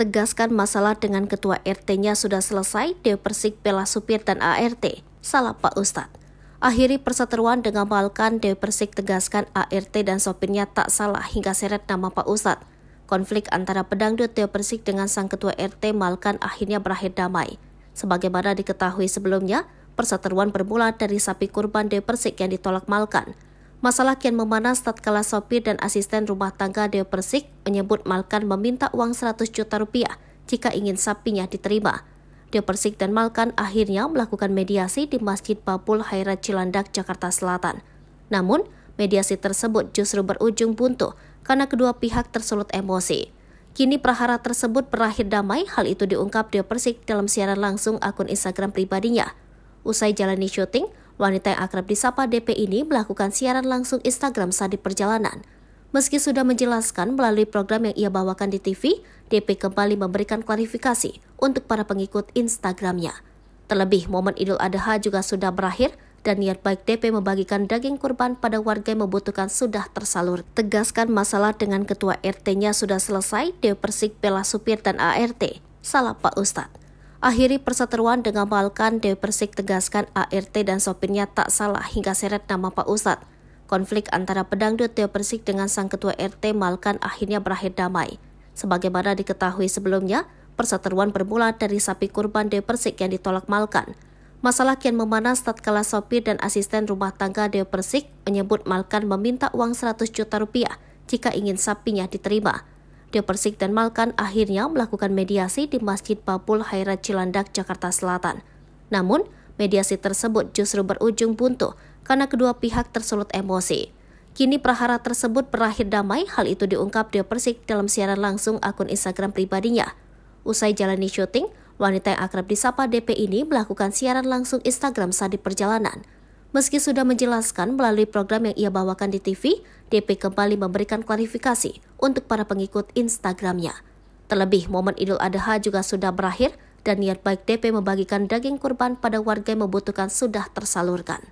tegaskan masalah dengan ketua RT-nya sudah selesai, Dewa Persik bela supir dan ART. Salah Pak Ustadz. Akhiri perseteruan dengan Balkan, Dewa Persik tegaskan ART dan sopirnya tak salah hingga seret nama Pak Ustadz. Konflik antara pedangdut Dewa Persik dengan sang ketua RT Malkan akhirnya berakhir damai. Sebagaimana diketahui sebelumnya, perseteruan bermula dari sapi kurban Dewa Persik yang ditolak Malkan. Masalah kian memanas tatkala sopir dan asisten rumah tangga Deo Persik menyebut Malkan meminta uang 100 juta rupiah jika ingin sapinya diterima. Deo Persik dan Malkan akhirnya melakukan mediasi di Masjid Babul Hairat Cilandak, Jakarta Selatan. Namun, mediasi tersebut justru berujung buntu karena kedua pihak tersulut emosi. Kini perhara tersebut berakhir damai, hal itu diungkap Deo Persik dalam siaran langsung akun Instagram pribadinya. Usai jalani syuting, Wanita yang akrab disapa DP ini melakukan siaran langsung Instagram saat di perjalanan. Meski sudah menjelaskan melalui program yang ia bawakan di TV, DP kembali memberikan klarifikasi untuk para pengikut Instagramnya. Terlebih, momen Idul Adha juga sudah berakhir dan niat baik DP membagikan daging kurban pada warga yang membutuhkan sudah tersalur. Tegaskan masalah dengan ketua RT-nya sudah selesai, Dew Persik bela supir dan ART. Salah Pak Ustadz akhiri perseteruan dengan Balkan, Dewi Persik tegaskan ART dan sopirnya tak salah hingga seret nama Pak Ustadz. Konflik antara pedangdut Dewi Persik dengan sang ketua RT Malkan akhirnya berakhir damai. Sebagaimana diketahui sebelumnya, perseteruan bermula dari sapi kurban Dewi Persik yang ditolak Malkan. Masalah kian memanas tatkala sopir dan asisten rumah tangga Dewi Persik menyebut Malkan meminta uang 100 juta rupiah jika ingin sapinya diterima. Depersik dan Malkan akhirnya melakukan mediasi di Masjid Papul Hairat Cilandak, Jakarta Selatan. Namun, mediasi tersebut justru berujung buntu karena kedua pihak tersulut emosi. Kini prahara tersebut berakhir damai, hal itu diungkap Depersik Persik dalam siaran langsung akun Instagram pribadinya. Usai jalani syuting, wanita yang akrab disapa DP ini melakukan siaran langsung Instagram saat di perjalanan. Meski sudah menjelaskan melalui program yang ia bawakan di TV, DP kembali memberikan klarifikasi untuk para pengikut Instagramnya. Terlebih, momen Idul Adha juga sudah berakhir dan niat baik DP membagikan daging kurban pada warga yang membutuhkan sudah tersalurkan.